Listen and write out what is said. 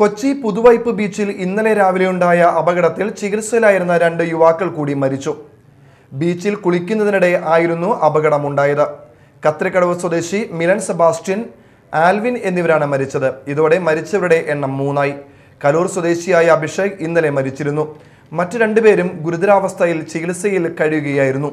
കൊച്ചി പുതുവൈപ്പ് ബീച്ചിൽ ഇന്നലെ ഉണ്ടായ അപകടത്തിൽ ചികിത്സയിലായിരുന്ന രണ്ട് യുവാക്കൾ കൂടി മരിച്ചു ബീച്ചിൽ കുളിക്കുന്നതിനിടെ ആയിരുന്നു അപകടമുണ്ടായത് കത്രിക്കടവ് സ്വദേശി മിലൻ സെബാസ്റ്റ്യൻ ആൽവിൻ എന്നിവരാണ് മരിച്ചത് ഇതോടെ മരിച്ചവരുടെ എണ്ണം മൂന്നായി കലൂർ സ്വദേശിയായ അഭിഷേക് ഇന്നലെ മരിച്ചിരുന്നു മറ്റു രണ്ടുപേരും ഗുരുതരാവസ്ഥയിൽ ചികിത്സയിൽ കഴിയുകയായിരുന്നു